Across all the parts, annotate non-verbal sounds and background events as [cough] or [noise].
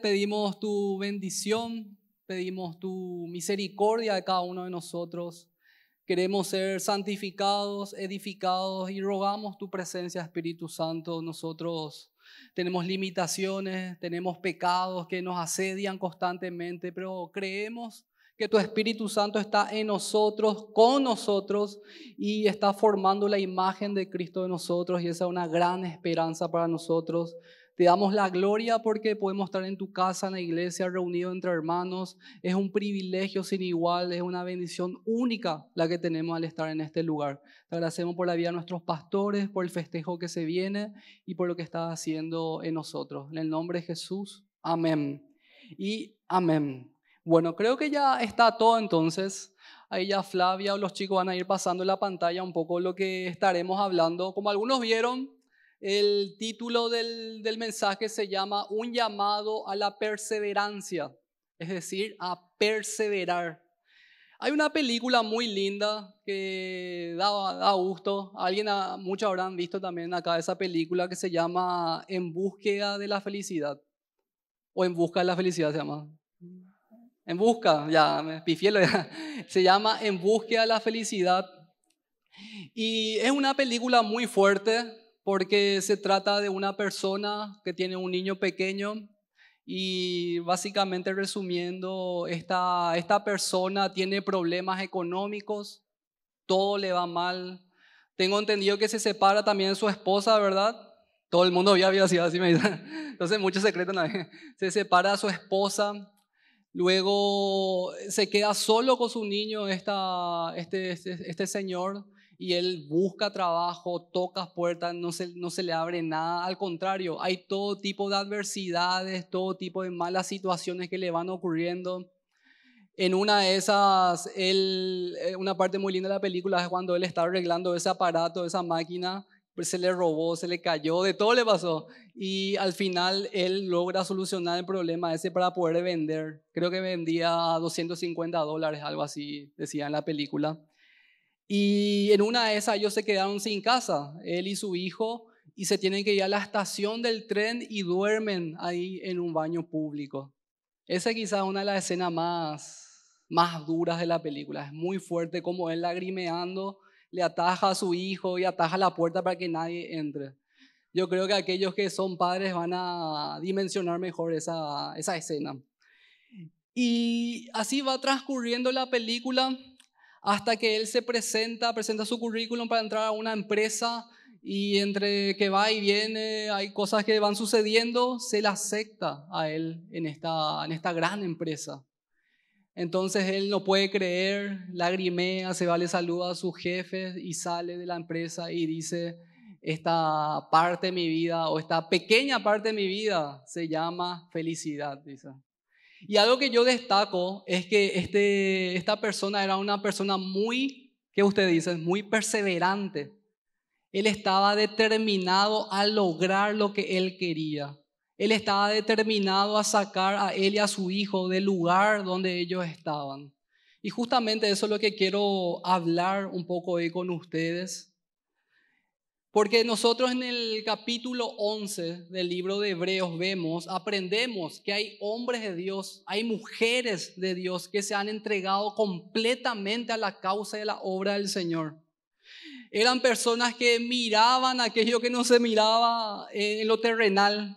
pedimos tu bendición, pedimos tu misericordia de cada uno de nosotros. Queremos ser santificados, edificados y rogamos tu presencia, Espíritu Santo. Nosotros tenemos limitaciones, tenemos pecados que nos asedian constantemente, pero creemos que tu Espíritu Santo está en nosotros, con nosotros y está formando la imagen de Cristo en nosotros y esa es una gran esperanza para nosotros. Te damos la gloria porque podemos estar en tu casa, en la iglesia, reunidos entre hermanos. Es un privilegio sin igual, es una bendición única la que tenemos al estar en este lugar. Te agradecemos por la vida de nuestros pastores, por el festejo que se viene y por lo que estás haciendo en nosotros. En el nombre de Jesús, amén. Y amén. Bueno, creo que ya está todo entonces. Ahí ya Flavia o los chicos van a ir pasando la pantalla un poco lo que estaremos hablando. Como algunos vieron, el título del, del mensaje se llama Un llamado a la perseverancia, es decir, a perseverar. Hay una película muy linda que da, da gusto. Alguien, ah, muchos habrán visto también acá esa película que se llama En búsqueda de la felicidad. O En busca de la felicidad se llama. En busca, ya me pifielo ya. [laughs] Se llama En búsqueda de la felicidad. Y es una película muy fuerte porque se trata de una persona que tiene un niño pequeño y básicamente resumiendo, esta, esta persona tiene problemas económicos, todo le va mal. Tengo entendido que se separa también su esposa, ¿verdad? Todo el mundo ya había sido así, me dicen. [laughs] Entonces, mucho secreto. [laughs] se separa su esposa, luego se queda solo con su niño esta, este, este, este señor y él busca trabajo, toca puertas, no se, no se le abre nada. Al contrario, hay todo tipo de adversidades, todo tipo de malas situaciones que le van ocurriendo. En una de esas, eh, una parte muy linda de la película es cuando él está arreglando ese aparato, esa máquina, pues se le robó, se le cayó, de todo le pasó. Y al final él logra solucionar el problema ese para poder vender. Creo que vendía 250 dólares, algo así, decía en la película. Y en una de esas ellos se quedaron sin casa, él y su hijo, y se tienen que ir a la estación del tren y duermen ahí en un baño público. Esa quizás es una de las escenas más, más duras de la película. Es muy fuerte como él lagrimeando le ataja a su hijo y ataja la puerta para que nadie entre. Yo creo que aquellos que son padres van a dimensionar mejor esa, esa escena. Y así va transcurriendo la película hasta que él se presenta, presenta su currículum para entrar a una empresa y entre que va y viene hay cosas que van sucediendo, se la acepta a él en esta, en esta gran empresa. Entonces él no puede creer, lagrimea, se va, le saluda a sus jefes y sale de la empresa y dice, esta parte de mi vida o esta pequeña parte de mi vida se llama felicidad, dice. Y algo que yo destaco es que este, esta persona era una persona muy, ¿qué usted dice?, Muy perseverante. Él estaba determinado a lograr lo que él quería. Él estaba determinado a sacar a él y a su hijo del lugar donde ellos estaban. Y justamente eso es lo que quiero hablar un poco hoy con ustedes porque nosotros en el capítulo 11 del libro de Hebreos vemos, aprendemos que hay hombres de Dios, hay mujeres de Dios que se han entregado completamente a la causa de la obra del Señor. Eran personas que miraban aquello que no se miraba eh, en lo terrenal.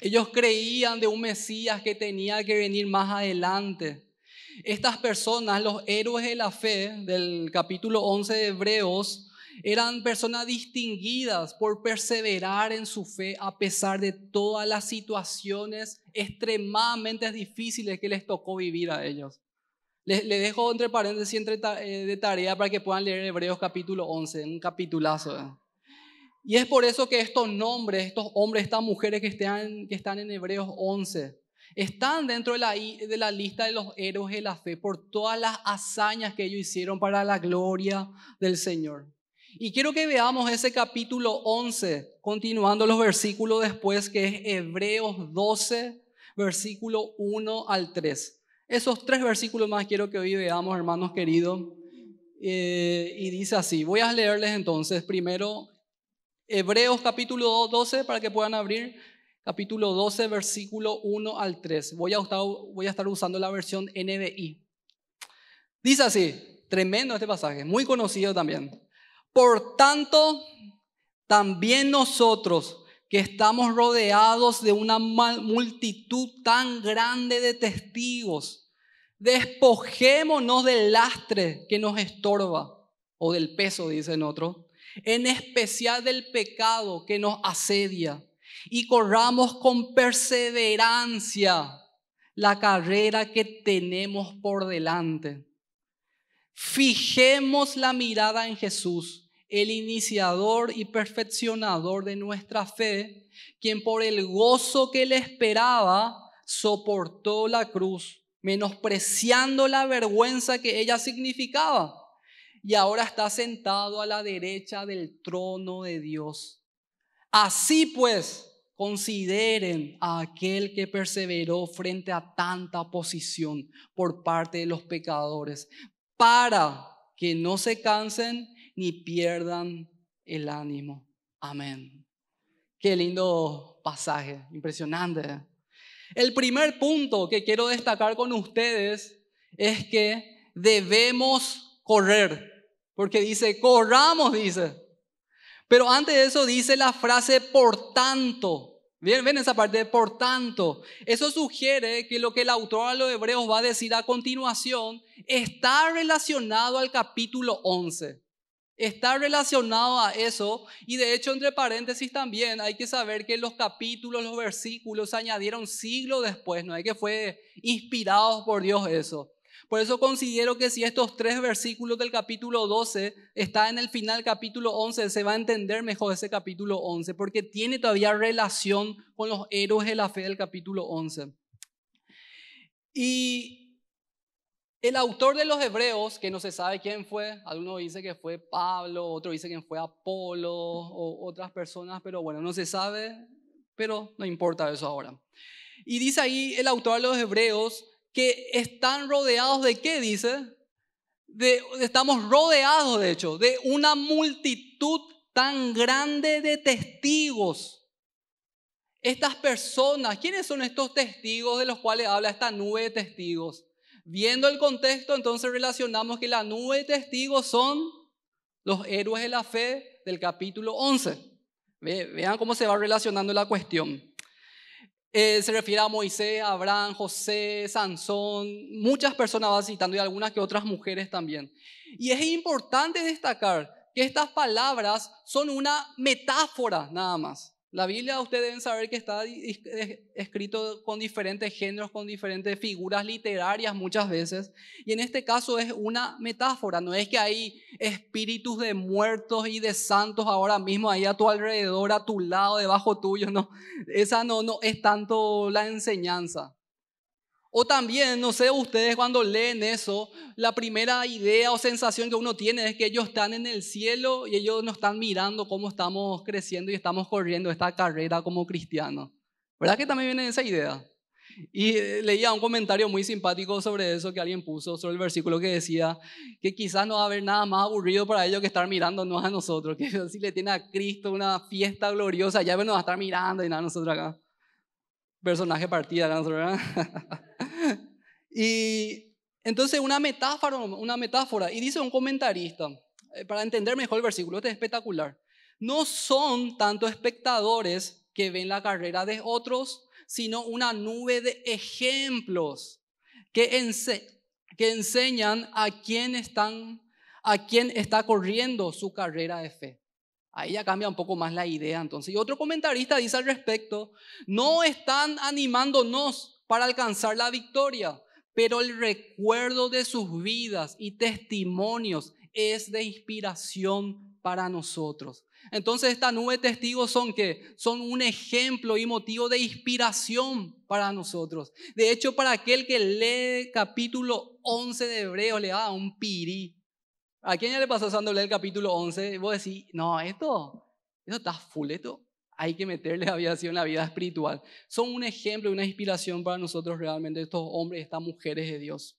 Ellos creían de un Mesías que tenía que venir más adelante. Estas personas, los héroes de la fe del capítulo 11 de Hebreos, eran personas distinguidas por perseverar en su fe a pesar de todas las situaciones extremadamente difíciles que les tocó vivir a ellos. Les, dejo entre paréntesis entre eh, de tarea para que puedan leer Hebreos capítulo 11, un capitulazo. Y es por eso que estos nombres, estos hombres, estas mujeres que están, que están en Hebreos 11, están dentro de la, de la, lista de los héroes de la fe por todas las hazañas que ellos hicieron para la gloria del Señor. Y quiero que veamos ese capítulo 11, continuando los versículos después, que es Hebreos 12, versículo 1 al 3. Esos tres versículos más quiero que hoy veamos, hermanos queridos. Eh, y dice así, voy a leerles entonces primero Hebreos capítulo 12 para que puedan abrir capítulo 12 versículo 1 al 3. Voy a, estar, voy a estar usando la versión NBI. Dice así, tremendo este pasaje, muy conocido también. Por tanto, también nosotros que estamos rodeados de una multitud tan grande de testigos, despojémonos del lastre que nos estorba, o del peso, dicen otros, en especial del pecado que nos asedia, y corramos con perseverancia la carrera que tenemos por delante. Fijemos la mirada en Jesús el iniciador y perfeccionador de nuestra fe, quien por el gozo que le esperaba soportó la cruz, menospreciando la vergüenza que ella significaba. Y ahora está sentado a la derecha del trono de Dios. Así pues, consideren a aquel que perseveró frente a tanta oposición por parte de los pecadores, para que no se cansen ni pierdan el ánimo. Amén. Qué lindo pasaje, impresionante. El primer punto que quiero destacar con ustedes es que debemos correr, porque dice, corramos, dice. Pero antes de eso dice la frase, por tanto. Bien, ven esa parte, por tanto, eso sugiere que lo que el autor a los hebreos va a decir a continuación está relacionado al capítulo 11. Está relacionado a eso y de hecho entre paréntesis también hay que saber que los capítulos, los versículos se añadieron siglos después, no hay que fue inspirados por Dios eso. Por eso considero que si estos tres versículos del capítulo 12 está en el final capítulo 11, se va a entender mejor ese capítulo 11 porque tiene todavía relación con los héroes de la fe del capítulo 11. Y el autor de los Hebreos, que no se sabe quién fue, alguno dice que fue Pablo, otro dice que fue Apolo o otras personas, pero bueno, no se sabe, pero no importa eso ahora. Y dice ahí el autor de los Hebreos que están rodeados de qué, dice? De, estamos rodeados, de hecho, de una multitud tan grande de testigos. Estas personas, ¿quiénes son estos testigos de los cuales habla esta nube de testigos? Viendo el contexto, entonces relacionamos que la nube de testigos son los héroes de la fe del capítulo 11. Vean cómo se va relacionando la cuestión. Eh, se refiere a Moisés, Abraham, José, Sansón, muchas personas va citando y algunas que otras mujeres también. Y es importante destacar que estas palabras son una metáfora nada más. La Biblia ustedes deben saber que está escrito con diferentes géneros, con diferentes figuras literarias muchas veces. Y en este caso es una metáfora, no es que hay espíritus de muertos y de santos ahora mismo ahí a tu alrededor, a tu lado, debajo tuyo, no. Esa no, no es tanto la enseñanza. O también, no sé, ustedes cuando leen eso, la primera idea o sensación que uno tiene es que ellos están en el cielo y ellos nos están mirando cómo estamos creciendo y estamos corriendo esta carrera como cristianos. ¿Verdad que también viene esa idea? Y eh, leía un comentario muy simpático sobre eso que alguien puso, sobre el versículo que decía que quizás no va a haber nada más aburrido para ellos que estar mirándonos a nosotros, que [laughs] si le tiene a Cristo una fiesta gloriosa, ya nos va a estar mirando y nada, nosotros acá. Personaje partida ¿verdad? [laughs] Y entonces una metáfora, una metáfora, y dice un comentarista, eh, para entender mejor el versículo, este es espectacular, no son tanto espectadores que ven la carrera de otros, sino una nube de ejemplos que, enseñan a quién, están, a quién está corriendo su carrera de fe. Ahí ya cambia un poco más la idea entonces. Y otro comentarista dice al respecto, no están animándonos para alcanzar la victoria, pero el recuerdo de sus vidas y testimonios es de inspiración para nosotros. Entonces esta nube de testigos son que son un ejemplo y motivo de inspiración para nosotros. De hecho, para aquel que lee capítulo 11 de Hebreos le da un pirí. ¿A quién ya le pasó usando leer el capítulo 11? Y vos decís, no, esto, esto está full, esto, hay que meterle [laughs] aviación a la vida espiritual. Son un ejemplo, y una inspiración para nosotros realmente, estos hombres, y estas mujeres de Dios.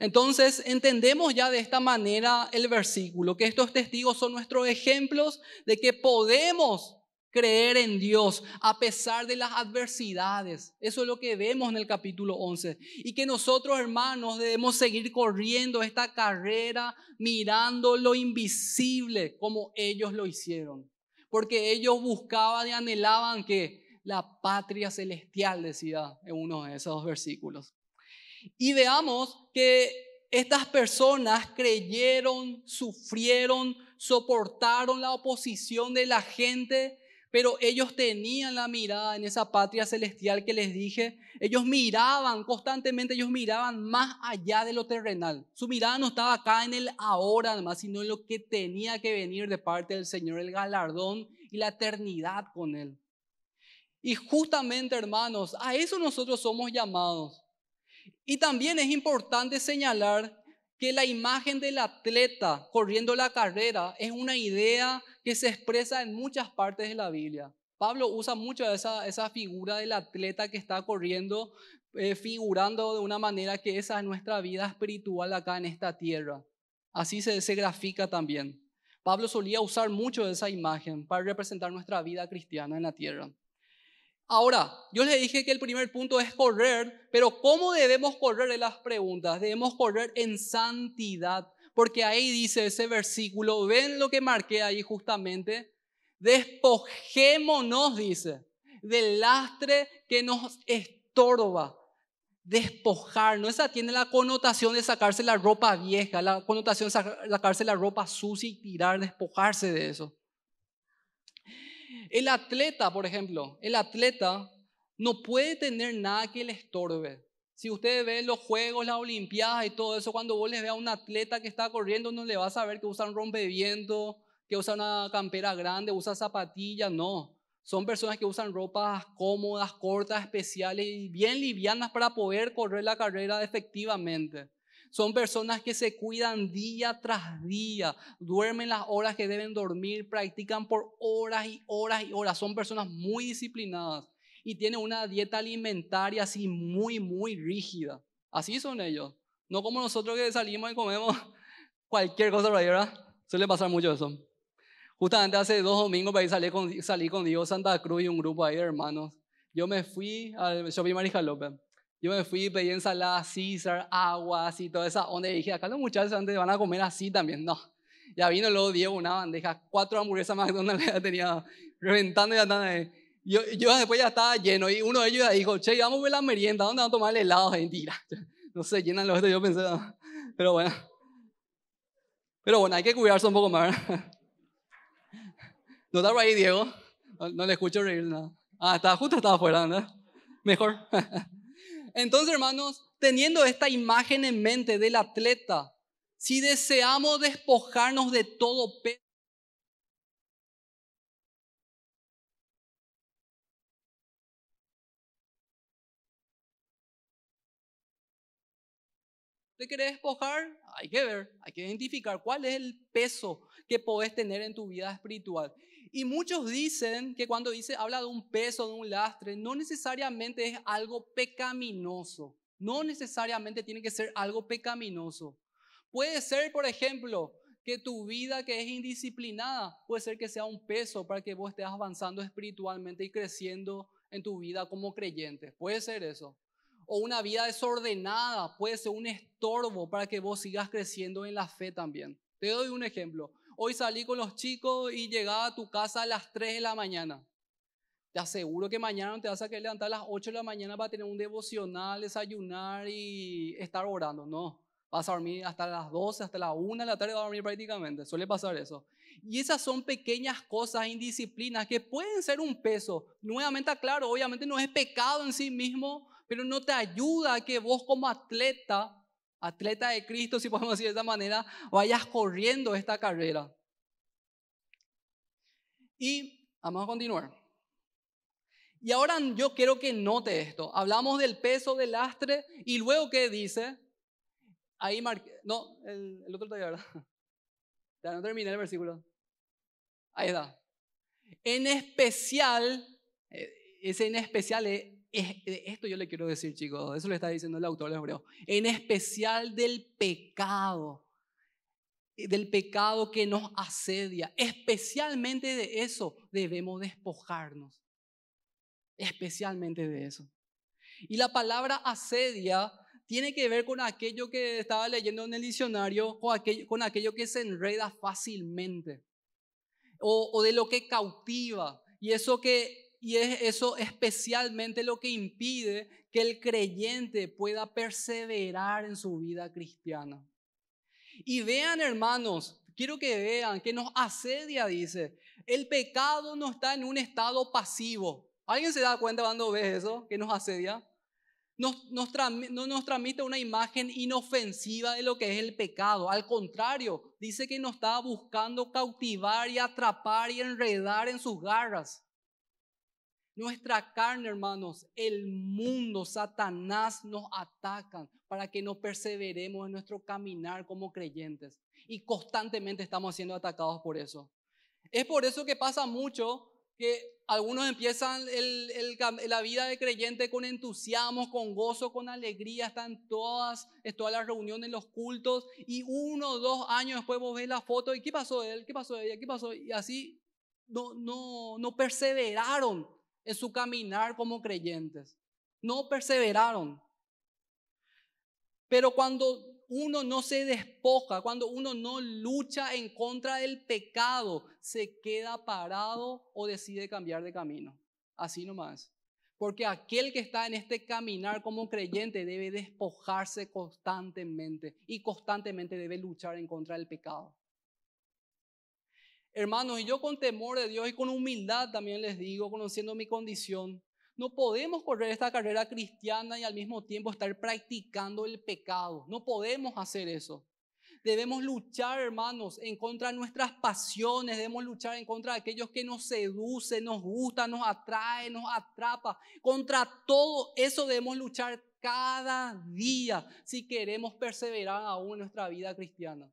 Entonces entendemos ya de esta manera el versículo, que estos testigos son nuestros ejemplos de que podemos creer en Dios a pesar de las adversidades. Eso es lo que vemos en el capítulo 11. Y que nosotros, hermanos, debemos seguir corriendo esta carrera mirando lo invisible como ellos lo hicieron porque ellos buscaban y anhelaban que la patria celestial, decía en uno de esos versículos. Y veamos que estas personas creyeron, sufrieron, soportaron la oposición de la gente pero ellos tenían la mirada en esa patria celestial que les dije. Ellos miraban constantemente, ellos miraban más allá de lo terrenal. Su mirada no estaba acá en el ahora, además, sino en lo que tenía que venir de parte del Señor, el galardón y la eternidad con Él. Y justamente, hermanos, a eso nosotros somos llamados. Y también es importante señalar que la imagen del atleta corriendo la carrera es una idea que se expresa en muchas partes de la Biblia. Pablo usa mucho esa, esa figura del atleta que está corriendo, eh, figurando de una manera que esa es nuestra vida espiritual acá en esta tierra. Así se, se grafica también. Pablo solía usar mucho esa imagen para representar nuestra vida cristiana en la tierra. Ahora, yo les dije que el primer punto es correr, pero ¿cómo debemos correr? En las preguntas. Debemos correr en santidad porque ahí dice ese versículo, ven lo que marqué ahí justamente, despojémonos, dice, del lastre que nos estorba. Despojarnos, esa tiene la connotación de sacarse la ropa vieja, la connotación de sacarse la ropa sucia y tirar, despojarse de eso. El atleta, por ejemplo, el atleta no puede tener nada que le estorbe. Si ustedes ven los juegos, las olimpiadas y todo eso, cuando vos les veas a un atleta que está corriendo, no le vas a ver que usa un rompeviento, que usa una campera grande, usa zapatillas, no. Son personas que usan ropas cómodas, cortas, especiales y bien livianas para poder correr la carrera efectivamente. Son personas que se cuidan día tras día, duermen las horas que deben dormir, practican por horas y horas y horas. Son personas muy disciplinadas y tiene una dieta alimentaria así muy, muy rígida. Así son ellos. No como nosotros que salimos y comemos [laughs] cualquier cosa ¿verdad? Suele pasar mucho eso. Justamente hace dos domingos para salí con, salí con Dios Santa Cruz y un grupo ahí de hermanos. Yo me fui al shopping Marija López. Yo me fui, y pedí ensalada Caesar, agua, así, toda esa onda. Y dije, acá los muchachos antes van a comer así también. No, ya vino luego Diego, una bandeja, cuatro hamburguesas McDonald's ya tenía reventando y andando ahí. Yo, después ya estaba lleno y uno de ellos dijo, che, vamos a ver la merienda, ¿dónde van a tomar el helado? [laughs] Mentira. [laughs] No sé, llenan los yo pensé, [laughs] pero bueno. Pero bueno, hay que cuidarse un poco más. ¿No está por ahí, Diego? No, le escucho reír nada. Ah, está, justo estaba afuera, ¿no? Mejor. Entonces, hermanos, teniendo esta imagen en mente del atleta, si deseamos despojarnos de todo peso, ¿Te querés despojar? Hay que ver, hay que identificar cuál es el peso que podés tener en tu vida espiritual. Y muchos dicen que cuando dice, habla de un peso, de un lastre, no necesariamente es algo pecaminoso. No necesariamente tiene que ser algo pecaminoso. Puede ser, por ejemplo, que tu vida que es indisciplinada puede ser que sea un peso para que vos estés avanzando espiritualmente y creciendo en tu vida como creyente. Puede ser eso o una vida desordenada puede ser un estorbo para que vos sigas creciendo en la fe también. Te doy un ejemplo. Hoy salí con los chicos y llegaba a tu casa a las 3 de la mañana. Te aseguro que mañana no te vas a querer levantar a las 8 de la mañana para tener un devocional, desayunar y estar orando. No, vas a dormir hasta las 12, hasta las 1 de la tarde vas a dormir prácticamente. Suele pasar eso. Y esas son pequeñas cosas, indisciplinas que pueden ser un peso. Nuevamente aclaro, obviamente no es pecado en sí mismo, pero no te ayuda a que vos como atleta, atleta de Cristo, si podemos decir de esa manera, vayas corriendo esta carrera. Y vamos a continuar. Y ahora yo quiero que note esto. Hablamos del peso del lastre y luego que dice. Ahí marqué, no, el, el otro todavía, ¿verdad? [laughs] Ya no terminé el versículo. Ahí está. En especial, eh, ese en especial es e, esto yo le quiero decir, chicos, eso le está diciendo el autor de Hebreo, en especial del pecado, del pecado que nos asedia, especialmente de eso debemos despojarnos, especialmente de eso. Y la palabra asedia tiene que ver con aquello que estaba leyendo en el diccionario, con aquello que se enreda fácilmente, o, o de lo que cautiva, y eso que y es eso especialmente lo que impide que el creyente pueda perseverar en su vida cristiana. Y vean, hermanos, quiero que vean que nos asedia, dice, el pecado no está en un estado pasivo. ¿Alguien se da cuenta cuando ve eso, que nos asedia? no nos transmite una imagen inofensiva de lo que es el pecado. Al contrario, dice que nos está buscando cautivar y atrapar y enredar en sus garras. Nuestra carne, hermanos, el mundo, Satanás nos atacan para que no perseveremos en nuestro caminar como creyentes. Y constantemente estamos siendo atacados por eso. Es por eso que pasa mucho que algunos empiezan la vida de creyente con entusiasmo, con gozo, con alegría, están todas, todas las reuniones, los cultos, y uno o dos años después vos ves la foto y ¿qué pasó de él? ¿Qué pasó de ella? ¿Qué pasó? Y así no, no, no perseveraron en su caminar como creyentes. No perseveraron. Pero cuando uno no se despoja, cuando uno no lucha en contra del pecado, se queda parado o decide cambiar de camino. Así nomás. Porque aquel que está en este caminar como creyente debe despojarse constantemente y constantemente debe luchar en contra del pecado. Hermanos, y yo con temor de Dios y con humildad también les digo, conociendo mi condición, no podemos correr esta carrera cristiana y al mismo tiempo estar practicando el pecado. No podemos hacer eso. Debemos luchar, hermanos, en contra de nuestras pasiones, debemos luchar en contra de aquellos que nos seducen, nos gustan, nos atraen, nos atrapan. Contra todo eso debemos luchar cada día si queremos perseverar aún en nuestra vida cristiana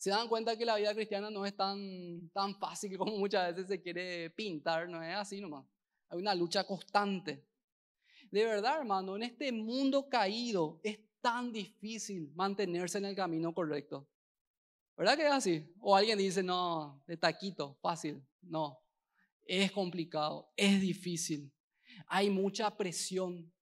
se dan cuenta que la vida cristiana no es tan, tan fácil como muchas veces se quiere pintar, no es así nomás. Hay una lucha constante. De verdad, hermano, en este mundo caído es tan difícil mantenerse en el camino correcto. ¿Verdad que es así? O alguien dice, no, de taquito, fácil. No, es complicado, es difícil. Hay mucha presión,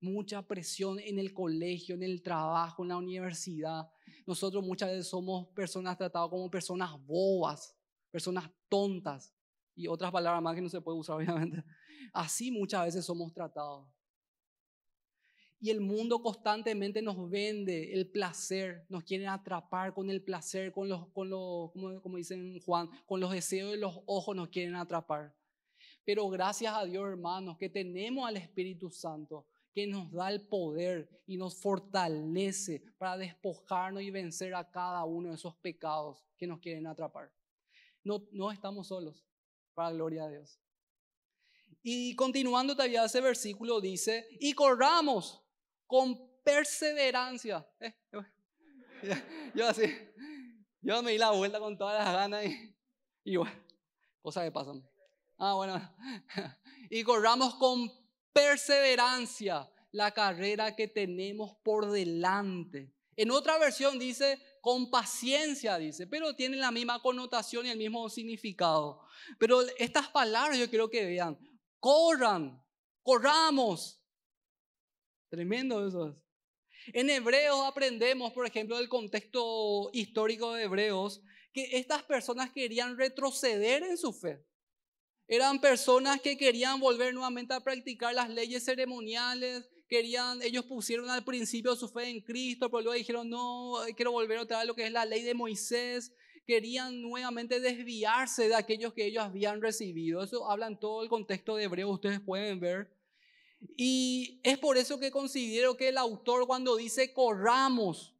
mucha presión en el colegio, en el trabajo, en la universidad. Nosotros muchas veces somos personas tratadas como personas bobas, personas tontas y otras palabras más que no se puede usar [laughs] obviamente. Así muchas veces somos tratados. Y el mundo constantemente nos vende el placer, nos quieren atrapar con el placer, con los, con los como dicen Juan, con los deseos de los ojos nos quieren atrapar. Pero gracias a Dios, hermanos, que tenemos al Espíritu Santo que nos da el poder y nos fortalece para despojarnos y vencer a cada uno de esos pecados que nos quieren atrapar. No, no estamos solos, para gloria de Dios. Y continuando todavía ese versículo dice, y corramos con perseverancia. Eh, [laughs] yo, así, yo me di la vuelta con todas las ganas y, y bueno, cosas que pasan. Ah, bueno. [laughs] Y corramos con perseverancia la carrera que tenemos por delante. En otra versión dice con paciencia, dice, pero tiene la misma connotación y el mismo significado. Pero estas palabras yo quiero que vean, corran, corramos. Tremendo eso En Hebreos aprendemos, por ejemplo, del contexto histórico de Hebreos, que estas personas querían retroceder en su fe. Eran personas que querían volver nuevamente a practicar las leyes ceremoniales, querían, ellos pusieron al principio su fe en Cristo, pero luego dijeron, no, eh, quiero volver otra vez a lo que es la ley de Moisés. Querían nuevamente desviarse de aquellos que ellos habían recibido. Eso habla en todo el contexto de Hebreo, ustedes pueden ver. Y es por eso que considero que el autor cuando dice corramos,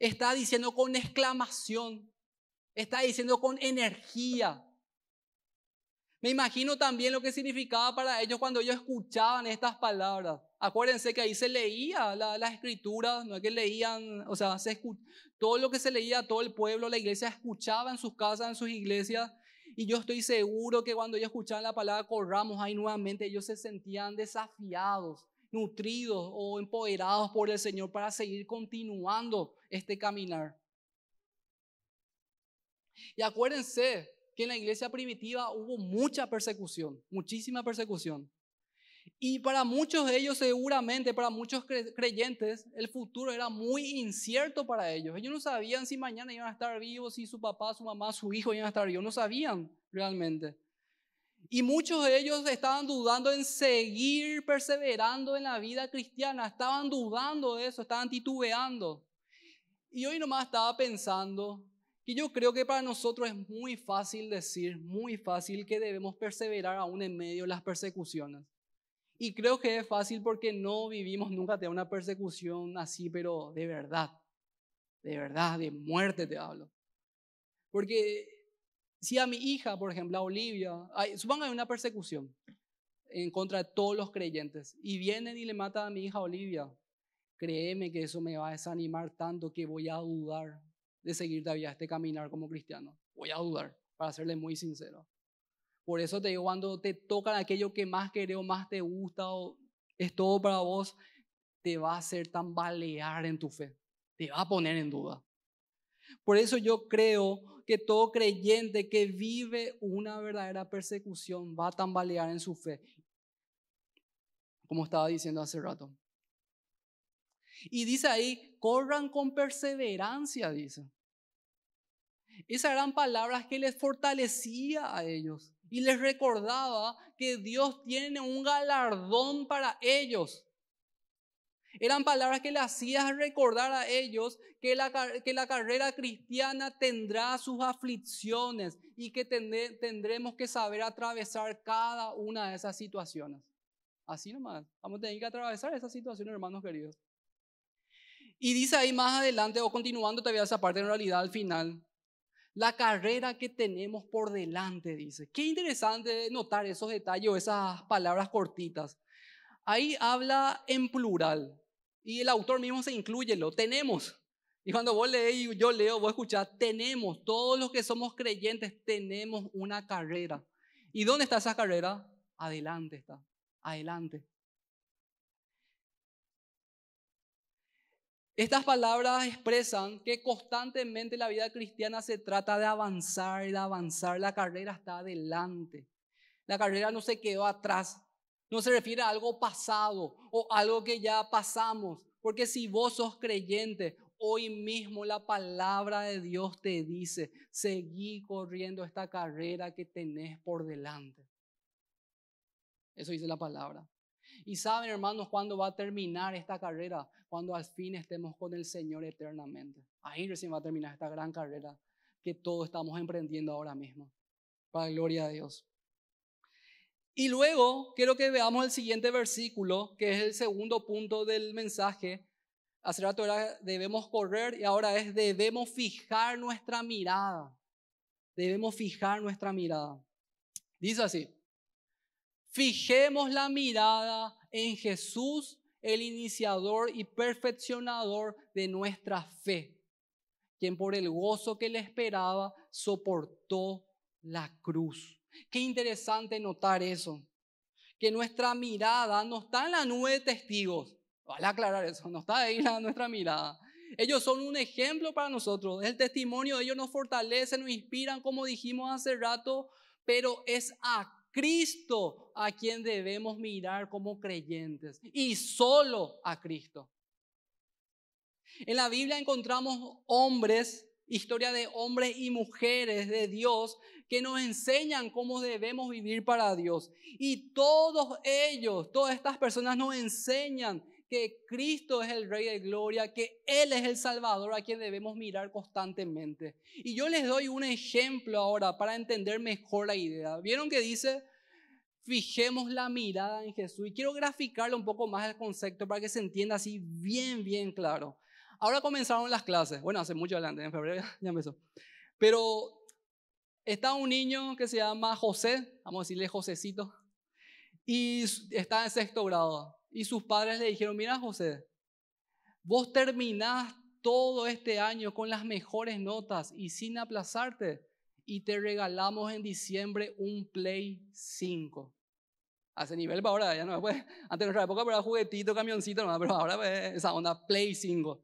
está diciendo con exclamación, está diciendo con energía, me imagino también lo que significaba para ellos cuando ellos escuchaban estas palabras. Acuérdense que ahí se leía la, las escrituras, no es que leían, o sea, todo lo que se leía, todo el pueblo, la iglesia escuchaba en sus casas, en sus iglesias. Y yo estoy seguro que cuando ellos escuchaban la palabra corramos ahí nuevamente, ellos se sentían desafiados, nutridos o empoderados por el Señor para seguir continuando este caminar. Y acuérdense, en la iglesia primitiva hubo mucha persecución, muchísima persecución. Y para muchos de ellos, seguramente, para muchos creyentes, el futuro era muy incierto para ellos. Ellos no sabían si mañana iban a estar vivos, si su papá, su mamá, su hijo iban a estar vivos. No sabían realmente. Y muchos de ellos estaban dudando en seguir perseverando en la vida cristiana. Estaban dudando de eso, estaban titubeando. Y hoy nomás estaba pensando y yo creo que para nosotros es muy fácil decir, muy fácil que debemos perseverar aún en medio de las persecuciones. Y creo que es fácil porque no vivimos nunca de una persecución así, pero de verdad, de verdad, de muerte te hablo. Porque si a mi hija, por ejemplo, a Olivia, hay, supongan hay una persecución en contra de todos los creyentes y vienen y le matan a mi hija Olivia, créeme que eso me va a desanimar tanto que voy a dudar, de seguir todavía este caminar como cristiano. Voy a dudar, para serle muy sincero. Por eso te digo, cuando te tocan aquello que más querés o más te gusta o es todo para vos, te va a hacer tambalear en tu fe, te va a poner en duda. Por eso yo creo que todo creyente que vive una verdadera persecución va a tambalear en su fe, como estaba diciendo hace rato. Y dice ahí, corran con perseverancia, dice. Esas eran palabras que les fortalecía a ellos y les recordaba que Dios tiene un galardón para ellos. Eran palabras que le hacían recordar a ellos que la, que la carrera cristiana tendrá sus aflicciones y que tendremos que saber atravesar cada una de esas situaciones. Así nomás, vamos a tener que atravesar esas situaciones, hermanos queridos. Y dice ahí más adelante, o continuando todavía esa parte en realidad al final, la carrera que tenemos por delante, dice. Qué interesante notar esos detalles, esas palabras cortitas. Ahí habla en plural y el autor mismo se incluye, lo tenemos. Y cuando vos lees y yo leo, vos escuchás, tenemos, todos los que somos creyentes tenemos una carrera. ¿Y dónde está esa carrera? Adelante está, adelante. Estas palabras expresan que constantemente la vida cristiana se trata de avanzar, y de avanzar, la carrera está adelante. La carrera no se quedó atrás, no se refiere a algo pasado o algo que ya pasamos, porque si vos sos creyente, hoy mismo la palabra de Dios te dice, seguí corriendo esta carrera que tenés por delante. Eso dice la palabra. Y saben, hermanos, cuándo va a terminar esta carrera, cuando al fin estemos con el Señor eternamente. Ahí recién va a terminar esta gran carrera que todos estamos emprendiendo ahora mismo. Para la gloria de Dios. Y luego quiero que veamos el siguiente versículo, que es el segundo punto del mensaje. Hace rato era debemos correr y ahora es debemos fijar nuestra mirada. Debemos fijar nuestra mirada. Dice así, Fijemos la mirada en Jesús, el iniciador y perfeccionador de nuestra fe, quien por el gozo que le esperaba soportó la cruz. Qué interesante notar eso, que nuestra mirada no está en la nube de testigos, vale aclarar eso, no está ahí nuestra mirada, ellos son un ejemplo para nosotros. El testimonio de ellos nos fortalece, nos inspiran, como dijimos hace rato, pero es acá Cristo a quien debemos mirar como creyentes y solo a Cristo. En la Biblia encontramos hombres, historia de hombres y mujeres de Dios que nos enseñan cómo debemos vivir para Dios. Y todos ellos, todas estas personas nos enseñan que Cristo es el Rey de Gloria, que Él es el Salvador a quien debemos mirar constantemente. Y yo les doy un ejemplo ahora para entender mejor la idea. ¿Vieron que dice, fijemos la mirada en Jesús? Y quiero graficarle un poco más el concepto para que se entienda así bien, bien claro. Ahora comenzaron las clases. Bueno, hace mucho adelante, en febrero [laughs] ya empezó. Pero está un niño que se llama José, vamos a decirle Josecito, y está en sexto grado y sus padres le dijeron, mira José, vos terminás todo este año con las mejores notas y sin aplazarte y te regalamos en diciembre un Play 5. Hace nivel para pues, ahora, ya no, pues, antes de nuestra época era juguetito, camioncito, pero ahora pues, esa onda Play 5.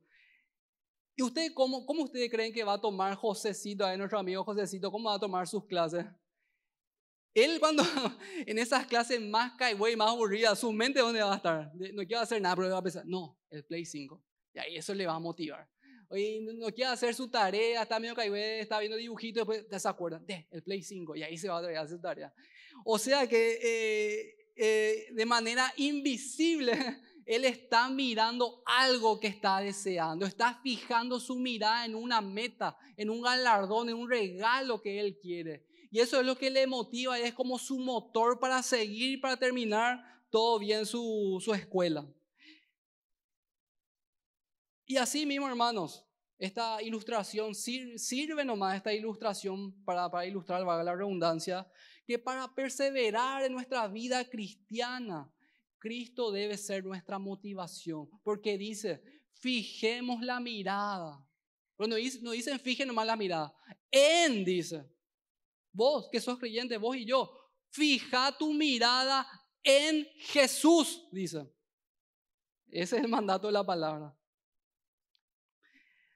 ¿Y ustedes, cómo, cómo ustedes creen que va a tomar Josecito, ahí nuestro amigo Josecito, cómo va a tomar sus clases? Él cuando [laughs] en esas clases más caigüey, más aburridas, su mente dónde va a estar. No quiero hacer nada, pero va a pensar, no, el Play 5. Y ahí eso le va a motivar. Oye, no quiere hacer su tarea, está medio caigüey, está viendo dibujitos, después se acuerdan, de, el Play 5. Y ahí se va a hacer su tarea. O sea que eh, eh, de manera invisible [laughs] él está mirando algo que está deseando, está fijando su mirada en una meta, en un galardón, en un regalo que Él quiere. Y eso es lo que le motiva, y es como su motor para seguir, para terminar todo bien su, escuela. Y así mismo, hermanos, esta ilustración sirve nomás, esta ilustración para, para ilustrar, la redundancia, que para perseverar en nuestra vida cristiana, Cristo debe ser nuestra motivación, porque dice, fijemos la mirada. Bueno, no dicen fijen nomás la mirada, en dice, Vos que sos creyente, vos y yo, fija tu mirada en Jesús, dice. Ese es el mandato de la palabra.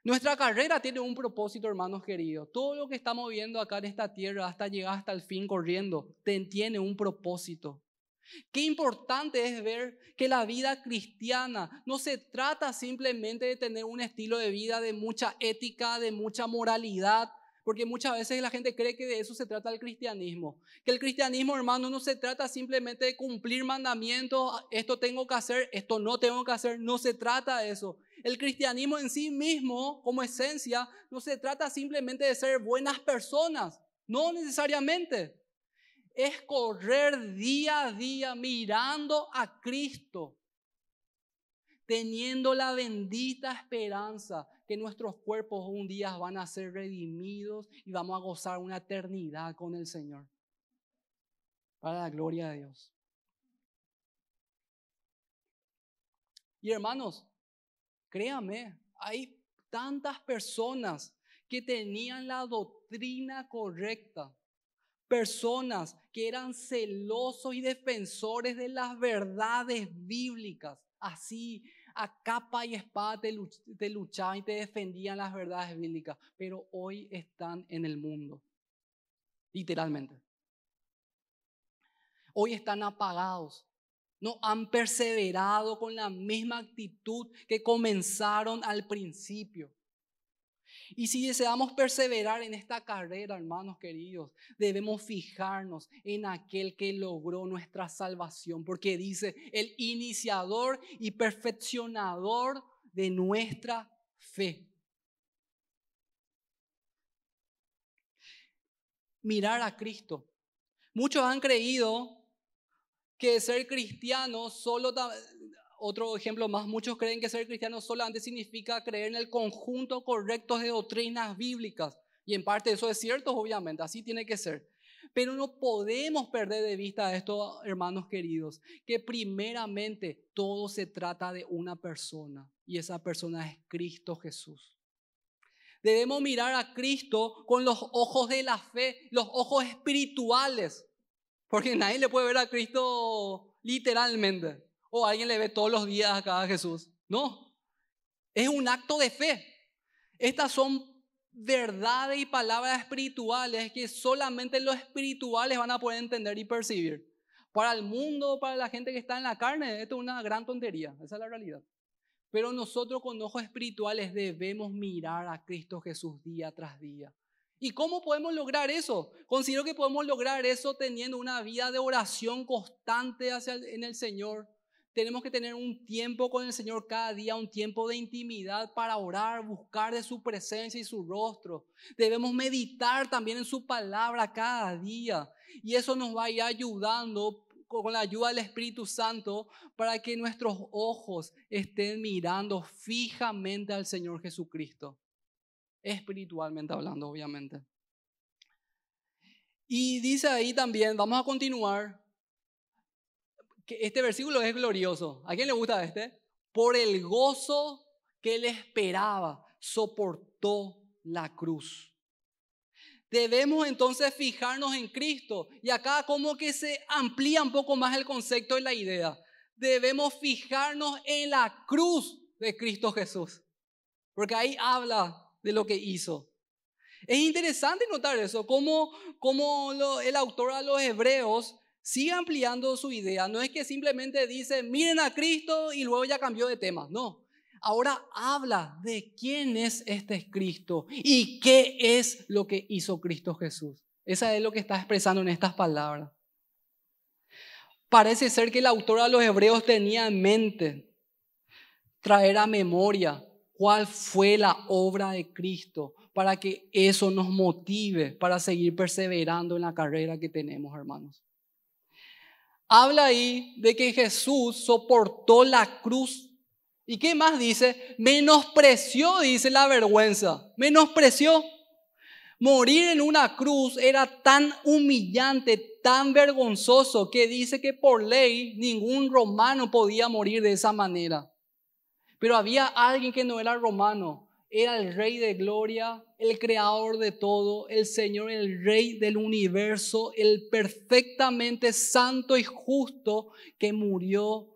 Nuestra carrera tiene un propósito, hermanos queridos. Todo lo que estamos viendo acá en esta tierra hasta llegar hasta el fin corriendo, tiene un propósito. Qué importante es ver que la vida cristiana no se trata simplemente de tener un estilo de vida de mucha ética, de mucha moralidad, porque muchas veces la gente cree que de eso se trata el cristianismo. Que el cristianismo, hermano, no se trata simplemente de cumplir mandamientos, ah, esto tengo que hacer, esto no tengo que hacer, no se trata de eso. El cristianismo en sí mismo, como esencia, no se trata simplemente de ser buenas personas, no necesariamente. Es correr día a día mirando a Cristo, teniendo la bendita esperanza que nuestros cuerpos un día van a ser redimidos y vamos a gozar una eternidad con el Señor. Para la gloria de Dios. Y hermanos, créame, hay tantas personas que tenían la doctrina correcta, personas que eran celosos y defensores de las verdades bíblicas, así capa y espada te, te luchaban y te defendían las verdades bíblicas, pero hoy están en el mundo, literalmente. Hoy están apagados, no han perseverado con la misma actitud que comenzaron al principio. Y si deseamos perseverar en esta carrera, hermanos queridos, debemos fijarnos en aquel que logró nuestra salvación, porque dice el iniciador y perfeccionador de nuestra fe. Mirar a Cristo. Muchos han creído que ser cristiano solo otro ejemplo más, muchos creen que ser cristiano solamente significa creer en el conjunto correcto de doctrinas bíblicas. Y en parte eso es cierto, obviamente, así tiene que ser. Pero no podemos perder de vista esto, hermanos queridos, que primeramente todo se trata de una persona y esa persona es Cristo Jesús. Debemos mirar a Cristo con los ojos de la fe, los ojos espirituales, porque nadie le puede ver a Cristo literalmente o alguien le ve todos los días acá a Jesús. No, es un acto de fe. Estas son verdades y palabras espirituales que solamente los espirituales van a poder entender y percibir. Para el mundo, para la gente que está en la carne, esto es una gran tontería, esa es la realidad. Pero nosotros con ojos espirituales debemos mirar a Cristo Jesús día tras día. ¿Y cómo podemos lograr eso? Considero que podemos lograr eso teniendo una vida de oración constante hacia en el Señor, tenemos que tener un tiempo con el Señor cada día, un tiempo de intimidad para orar, buscar de su presencia y su rostro. Debemos meditar también en su palabra cada día. Y eso nos va a ir ayudando con la ayuda del Espíritu Santo para que nuestros ojos estén mirando fijamente al Señor Jesucristo. Espiritualmente hablando, obviamente. Y dice ahí también, vamos a continuar, este versículo es glorioso. ¿A quién le gusta este? Por el gozo que le esperaba, soportó la cruz. Debemos entonces fijarnos en Cristo. Y acá como que se amplía un poco más el concepto y la idea. Debemos fijarnos en la cruz de Cristo Jesús. Porque ahí habla de lo que hizo. Es interesante notar eso, como, como el autor a los hebreos sigue ampliando su idea. No es que simplemente dice, miren a Cristo y luego ya cambió de tema. No. Ahora habla de quién es este Cristo y qué es lo que hizo Cristo Jesús. Esa es lo que está expresando en estas palabras. Parece ser que el autor de los hebreos tenía en mente traer a memoria cuál fue la obra de Cristo para que eso nos motive para seguir perseverando en la carrera que tenemos, hermanos. Habla ahí de que Jesús soportó la cruz. ¿Y qué más dice? Menospreció, dice la vergüenza. Menospreció. Morir en una cruz era tan humillante, tan vergonzoso, que dice que por ley ningún romano podía morir de esa manera. Pero había alguien que no era romano, era el rey de gloria, el creador de todo, el Señor, el rey del universo, el perfectamente santo y justo que murió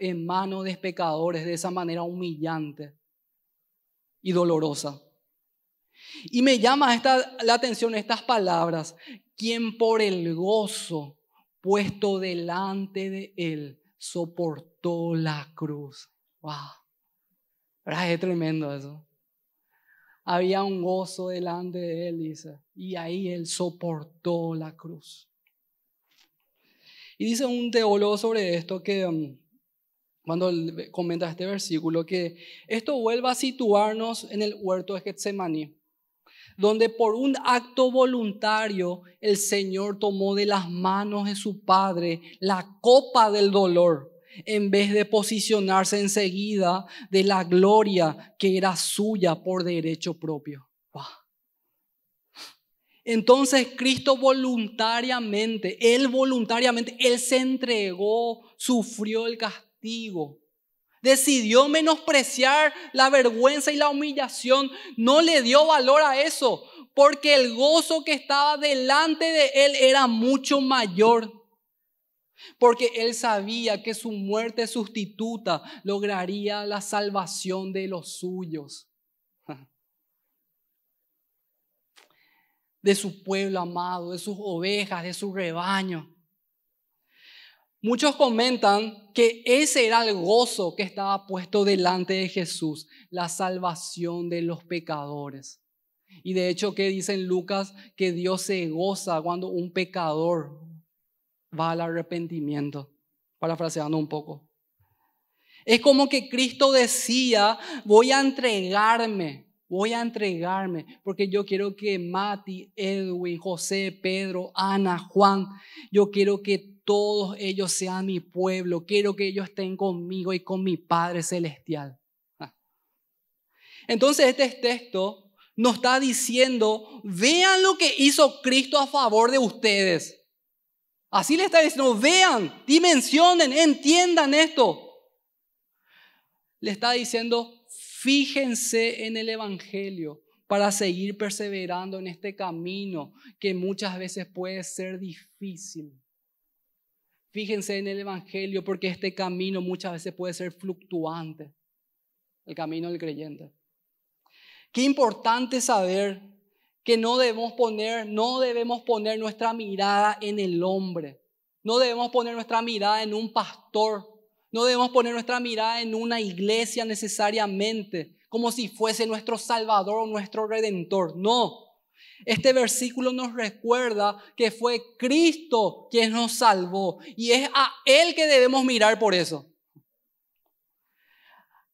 en manos de pecadores de esa manera humillante y dolorosa. Y me llama esta, la atención estas palabras, quien por el gozo puesto delante de él soportó la cruz. ¡Wow! Es tremendo eso había un gozo delante de él, dice, y ahí él soportó la cruz. Y dice un teólogo sobre esto que um, cuando comenta este versículo, que esto vuelve a situarnos en el huerto de Getsemaní, donde por un acto voluntario el Señor tomó de las manos de su Padre la copa del dolor en vez de posicionarse enseguida de la gloria que era suya por derecho propio. Entonces Cristo voluntariamente, Él voluntariamente, Él se entregó, sufrió el castigo. Decidió menospreciar la vergüenza y la humillación. No le dio valor a eso, porque el gozo que estaba delante de Él era mucho mayor porque él sabía que su muerte sustituta lograría la salvación de los suyos, [laughs] de su pueblo amado, de sus ovejas, de su rebaño. Muchos comentan que ese era el gozo que estaba puesto delante de Jesús, la salvación de los pecadores. Y de hecho, ¿qué dicen Lucas? Que Dios se goza cuando un pecador va al arrepentimiento, parafraseando un poco. Es como que Cristo decía, voy a entregarme, voy a entregarme, porque yo quiero que Mati, Edwin, José, Pedro, Ana, Juan, yo quiero que todos ellos sean mi pueblo, quiero que ellos estén conmigo y con mi Padre Celestial. Ah. Entonces este texto nos está diciendo, vean lo que hizo Cristo a favor de ustedes. Así le está diciendo, vean, dimensionen, entiendan esto. Le está diciendo, fíjense en el Evangelio para seguir perseverando en este camino que muchas veces puede ser difícil. Fíjense en el Evangelio porque este camino muchas veces puede ser fluctuante, el camino del creyente. Qué importante saber que no debemos poner, no debemos poner nuestra mirada en el hombre, no debemos poner nuestra mirada en un pastor, no debemos poner nuestra mirada en una iglesia necesariamente, como si fuese nuestro Salvador o nuestro Redentor. No. Este versículo nos recuerda que fue Cristo quien nos salvó y es a Él que debemos mirar por eso.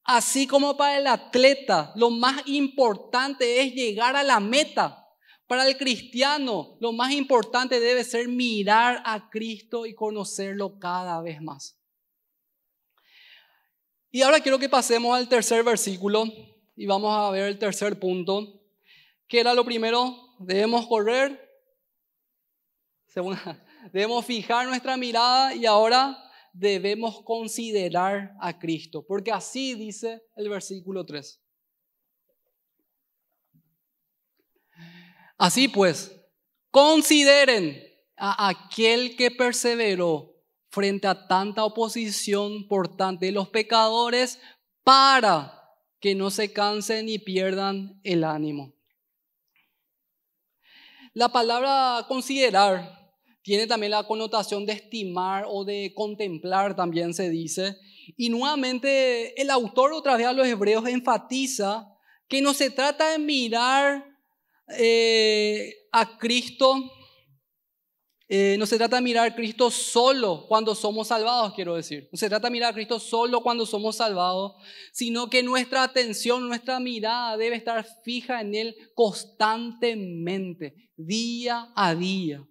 Así como para el atleta, lo más importante es llegar a la meta. Para el cristiano, lo más importante debe ser mirar a Cristo y conocerlo cada vez más. Y ahora quiero que pasemos al tercer versículo y vamos a ver el tercer punto, que era lo primero, debemos correr, [laughs] debemos fijar nuestra mirada y ahora debemos considerar a Cristo, porque así dice el versículo 3. Así pues, consideren a aquel que perseveró frente a tanta oposición por tanto de los pecadores para que no se cansen y pierdan el ánimo. La palabra considerar tiene también la connotación de estimar o de contemplar, también se dice. Y nuevamente el autor otra vez a los hebreos enfatiza que no se trata de mirar eh, a Cristo, eh, no se trata de mirar a Cristo solo cuando somos salvados, quiero decir. No se trata de mirar a Cristo solo cuando somos salvados, sino que nuestra atención, nuestra mirada debe estar fija en Él constantemente, día a día.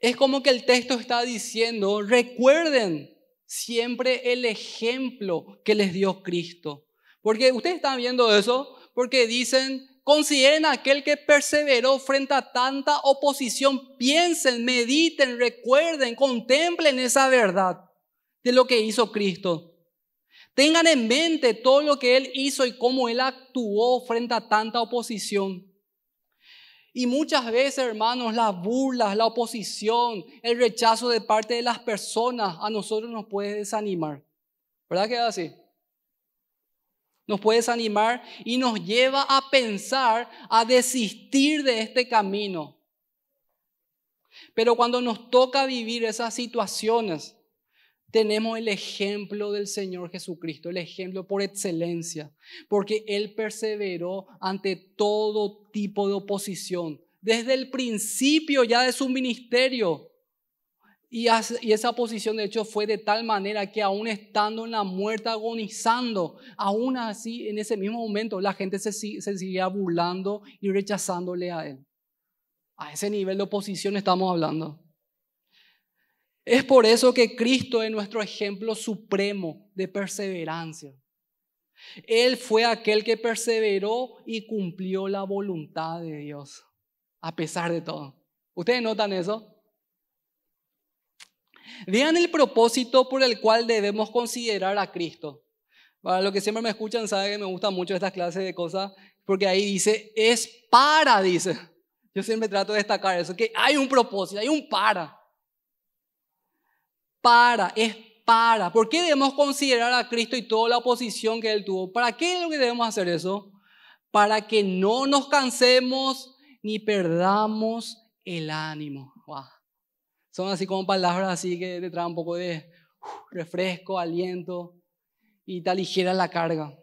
Es como que el texto está diciendo, recuerden siempre el ejemplo que les dio Cristo. Porque ustedes están viendo eso, porque dicen, consideren aquel que perseveró frente a tanta oposición, piensen, mediten, recuerden, contemplen esa verdad de lo que hizo Cristo. Tengan en mente todo lo que Él hizo y cómo Él actuó frente a tanta oposición. Y muchas veces, hermanos, las burlas, la oposición, el rechazo de parte de las personas a nosotros nos puede desanimar. ¿Verdad que es así? Nos puede desanimar y nos lleva a pensar, a desistir de este camino. Pero cuando nos toca vivir esas situaciones, tenemos el ejemplo del Señor Jesucristo, el ejemplo por excelencia, porque Él perseveró ante todo tipo de oposición, desde el principio ya de su ministerio. Y, esa posición de hecho fue de tal manera que aún estando en la muerte agonizando, aún así en ese mismo momento la gente se, se seguía burlando y rechazándole a él. A ese nivel de oposición estamos hablando. Es por eso que Cristo es nuestro ejemplo supremo de perseverancia. Él fue aquel que perseveró y cumplió la voluntad de Dios, a pesar de todo. ¿Ustedes notan eso? Vean el propósito por el cual debemos considerar a Cristo. Para los que siempre me escuchan, saben que me gustan mucho estas clases de cosas, porque ahí dice, es para, dice. Yo siempre trato de destacar eso, que hay un propósito, hay un para. Para, es para. ¿Por qué debemos considerar a Cristo y toda la oposición que Él tuvo? ¿Para qué es lo que debemos hacer eso? Para que no nos cansemos ni perdamos el ánimo. Son así como palabras así que te traen un poco de uh, refresco, aliento y te ligera la carga.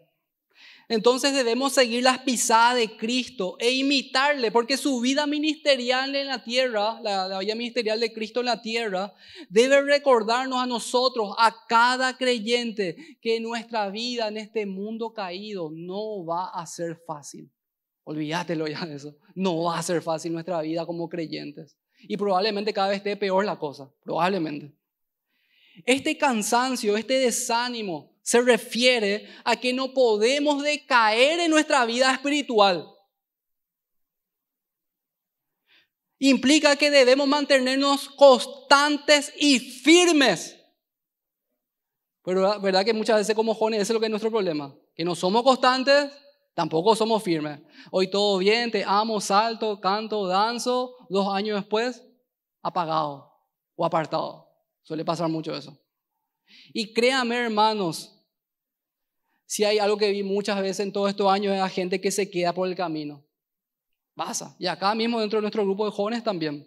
Entonces debemos seguir las pisadas de Cristo e imitarle, porque su vida ministerial en la tierra, la, vida ministerial de Cristo en la tierra, debe recordarnos a nosotros, a cada creyente, que nuestra vida en este mundo caído no va a ser fácil. Olvídatelo ya de eso. No va a ser fácil nuestra vida como creyentes. Y probablemente cada vez esté peor la cosa, probablemente. Este cansancio, este desánimo, se refiere a que no podemos decaer en nuestra vida espiritual. Implica que debemos mantenernos constantes y firmes. Pero verdad que muchas veces como jóvenes ese es lo que es nuestro problema, que no somos constantes, tampoco somos firmes. Hoy todo bien, te amo, salto, canto, danzo, dos años después, apagado o apartado. Suele pasar mucho eso. Y créame, hermanos, si hay algo que vi muchas veces en todos estos años es la gente que se queda por el camino. Pasa. Y acá mismo dentro de nuestro grupo de jóvenes también.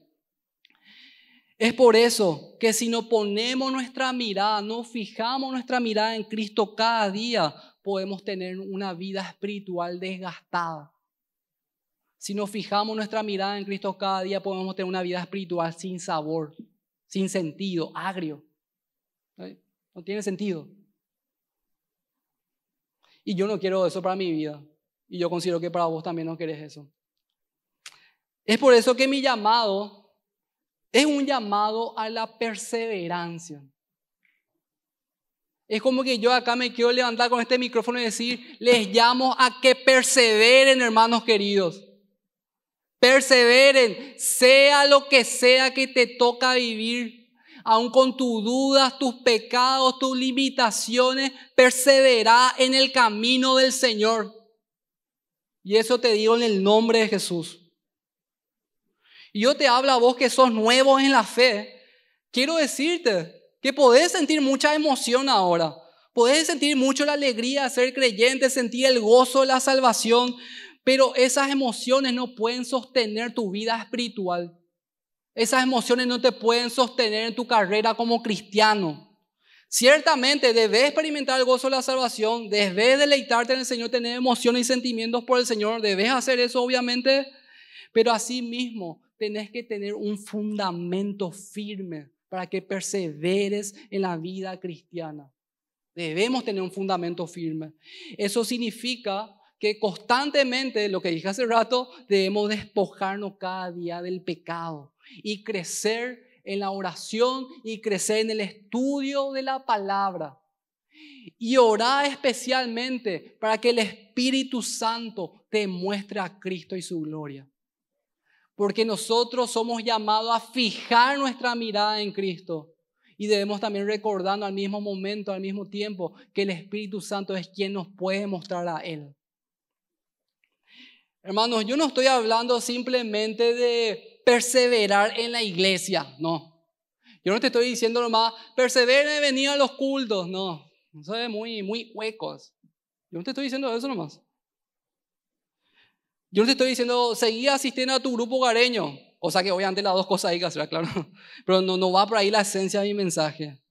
Es por eso que si no ponemos nuestra mirada, no fijamos nuestra mirada en Cristo cada día, podemos tener una vida espiritual desgastada. Si no fijamos nuestra mirada en Cristo cada día, podemos tener una vida espiritual sin sabor, sin sentido, agrio. No tiene sentido. Y yo no quiero eso para mi vida. Y yo considero que para vos también no querés eso. Es por eso que mi llamado es un llamado a la perseverancia. Es como que yo acá me quiero levantar con este micrófono y decir, les llamo a que perseveren, hermanos queridos. Perseveren, sea lo que sea que te toca vivir, aun con tus dudas, tus pecados, tus limitaciones, perseverá en el camino del Señor. Y eso te digo en el nombre de Jesús. Y yo te hablo a vos que sos nuevo en la fe. Quiero decirte que podés sentir mucha emoción ahora. Podés sentir mucho la alegría de ser creyente, sentir el gozo de la salvación, pero esas emociones no pueden sostener tu vida espiritual. Esas emociones no te pueden sostener en tu carrera como cristiano. Ciertamente debes experimentar el gozo de la salvación, debes deleitarte en el Señor, tener emociones y sentimientos por el Señor, debes hacer eso obviamente, pero asimismo tenés que tener un fundamento firme para que perseveres en la vida cristiana. Debemos tener un fundamento firme. Eso significa que constantemente, lo que dije hace rato, debemos despojarnos cada día del pecado y crecer en la oración y crecer en el estudio de la palabra. Y orar especialmente para que el Espíritu Santo te muestre a Cristo y su gloria. Porque nosotros somos llamados a fijar nuestra mirada en Cristo. Y debemos también recordando al mismo momento, al mismo tiempo, que el Espíritu Santo es quien nos puede mostrar a Él. Hermanos, yo no estoy hablando simplemente de perseverar en la iglesia, no. Yo no te estoy diciendo nomás, persevera en venir a los cultos, no. Eso es muy, muy huecos. Yo no te estoy diciendo eso nomás. Yo no te estoy diciendo, seguí asistiendo a tu grupo hogareño. O sea que obviamente las dos cosas hay que claro. [laughs] Pero no, no va por ahí la esencia de mi mensaje.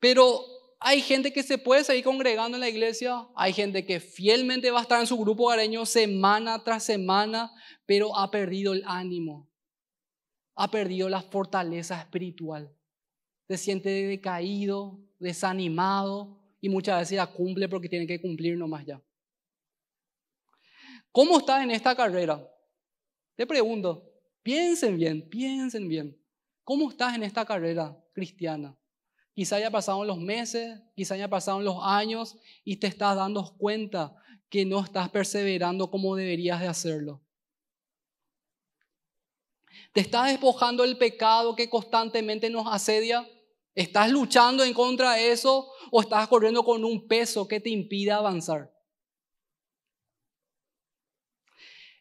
Pero hay gente que se puede seguir congregando en la iglesia, hay gente que fielmente va a estar en su grupo hogareño semana tras semana, pero ha perdido el ánimo, ha perdido la fortaleza espiritual, se siente decaído, desanimado y muchas veces ya cumple porque tiene que cumplir nomás ya. ¿Cómo estás en esta carrera? Te pregunto, piensen bien, piensen bien. ¿Cómo estás en esta carrera cristiana? Quizá haya pasado los meses, quizá haya pasado los años y te estás dando cuenta que no estás perseverando como deberías de hacerlo. Te estás despojando el pecado que constantemente nos asedia. ¿Estás luchando en contra de eso o estás corriendo con un peso que te impide avanzar?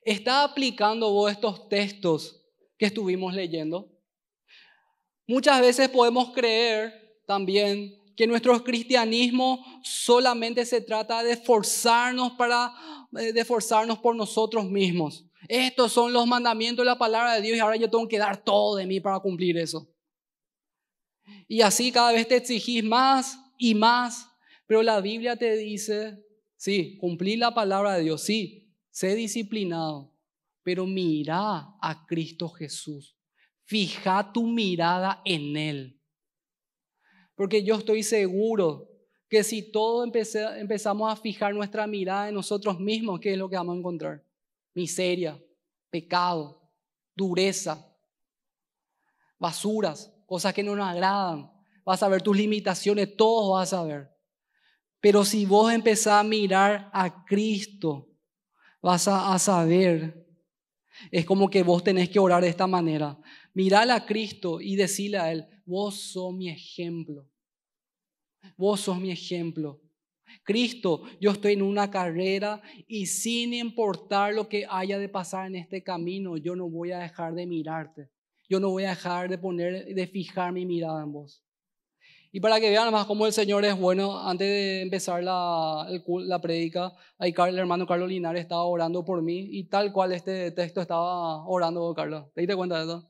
¿Estás aplicando vos estos textos que estuvimos leyendo? Muchas veces podemos creer también que nuestro cristianismo solamente se trata de forzarnos para eh, de forzarnos por nosotros mismos. Estos son los mandamientos de la palabra de Dios y ahora yo tengo que dar todo de mí para cumplir eso. Y así cada vez te exigís más y más, pero la Biblia te dice, sí, cumplí la palabra de Dios, sí, sé disciplinado, pero mira a Cristo Jesús, fija tu mirada en Él. Porque yo estoy seguro que si todo empezamos a fijar nuestra mirada en nosotros mismos, ¿qué es lo que vamos a encontrar? Miseria, pecado, dureza, basuras, cosas que no nos agradan. Vas a ver tus limitaciones, todos vas a ver. Pero si vos empezás a mirar a Cristo, vas a, a saber. Es como que vos tenés que orar de esta manera. Mirala a Cristo y decile a Él, vos sos mi ejemplo. Vos sos mi ejemplo. Cristo, yo estoy en una carrera y sin importar lo que haya de pasar en este camino, yo no voy a dejar de mirarte. Yo no voy a dejar de poner, de fijar mi mirada en vos. Y para que vean más cómo el Señor es bueno, antes de empezar la, prédica, predica, ahí el hermano Carlos Linares estaba orando por mí y tal cual este texto estaba orando, Carlos. ¿Te diste cuenta de eso?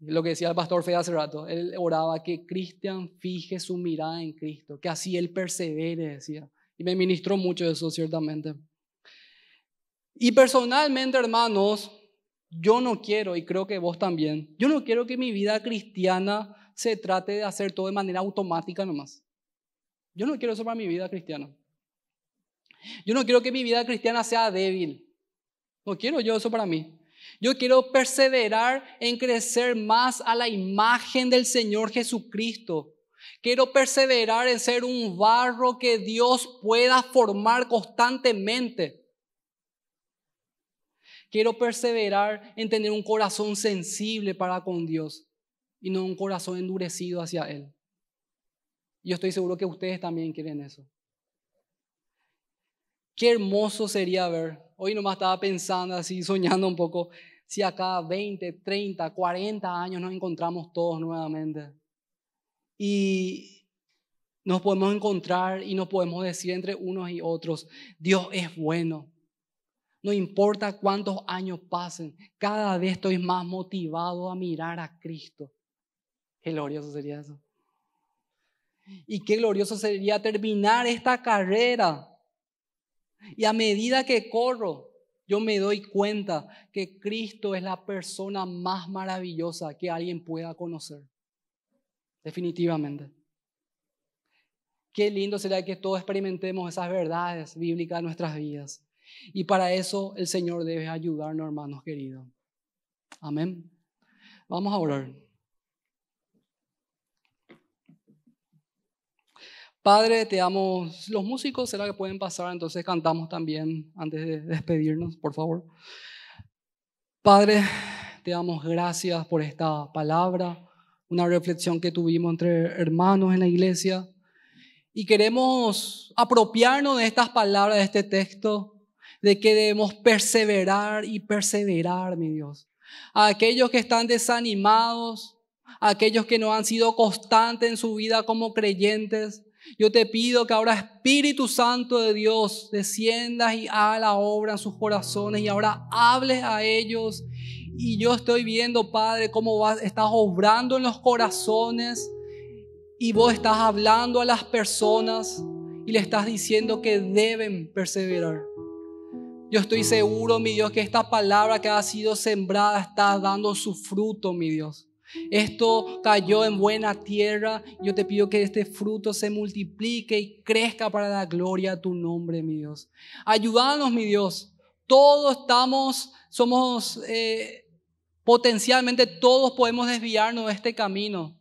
Lo que decía el pastor Fede hace rato, él oraba que Cristian fije su mirada en Cristo, que así él persevere, decía. Y me ministró mucho eso, ciertamente. Y personalmente, hermanos, yo no quiero, y creo que vos también, yo no quiero que mi vida cristiana se trate de hacer todo de manera automática nomás. Yo no quiero eso para mi vida cristiana. Yo no quiero que mi vida cristiana sea débil. No quiero yo eso para mí. Yo quiero perseverar en crecer más a la imagen del Señor Jesucristo. Quiero perseverar en ser un barro que Dios pueda formar constantemente. Quiero perseverar en tener un corazón sensible para con Dios y no un corazón endurecido hacia Él. Yo estoy seguro que ustedes también quieren eso. Qué hermoso sería ver. Hoy nomás estaba pensando así, soñando un poco si cada 20, 30, 40 años nos encontramos todos nuevamente. Y nos podemos encontrar y nos podemos decir entre unos y otros, Dios es bueno. No importa cuántos años pasen, cada vez estoy más motivado a mirar a Cristo. Qué glorioso sería eso. Y qué glorioso sería terminar esta carrera. Y a medida que corro, yo me doy cuenta que Cristo es la persona más maravillosa que alguien pueda conocer. Definitivamente. Qué lindo será que todos experimentemos esas verdades bíblicas en nuestras vidas. Y para eso el Señor debe ayudarnos, hermanos queridos. Amén. Vamos a orar. Padre, te damos, Los músicos será que pueden pasar, entonces cantamos también antes de despedirnos, por favor. Padre, te damos gracias por esta palabra, una reflexión que tuvimos entre hermanos en la iglesia. Y queremos apropiarnos de estas palabras, de este texto, de que debemos perseverar y perseverar, mi Dios. A aquellos que están desanimados, a aquellos que no han sido constantes en su vida como creyentes, yo te pido que ahora Espíritu Santo de Dios desciendas y haga la obra en sus corazones y ahora hables a ellos. Y yo estoy viendo, Padre, cómo vas, estás obrando en los corazones y vos estás hablando a las personas y le estás diciendo que deben perseverar. Yo estoy seguro, mi Dios, que esta palabra que ha sido sembrada está dando su fruto, mi Dios. Esto cayó en buena tierra. Yo te pido que este fruto se multiplique y crezca para la gloria a tu nombre, mi Dios. Ayúdanos, mi Dios. Todos estamos, somos, eh, potencialmente todos podemos desviarnos de este camino.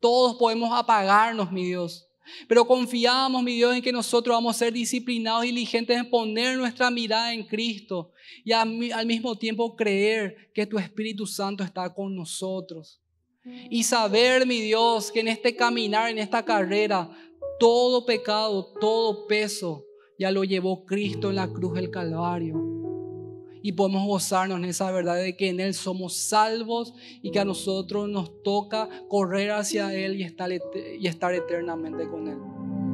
Todos podemos apagarnos, mi Dios. Pero confiamos, mi Dios, en que nosotros vamos a ser disciplinados, y diligentes en poner nuestra mirada en Cristo y al mismo tiempo creer que tu Espíritu Santo está con nosotros. Y saber, mi Dios, que en este caminar, en esta carrera, todo pecado, todo peso, ya lo llevó Cristo en la cruz del Calvario y podemos gozarnos en esa verdad de que en Él somos salvos y que a nosotros nos toca correr hacia Él y estar, y estar eternamente con Él.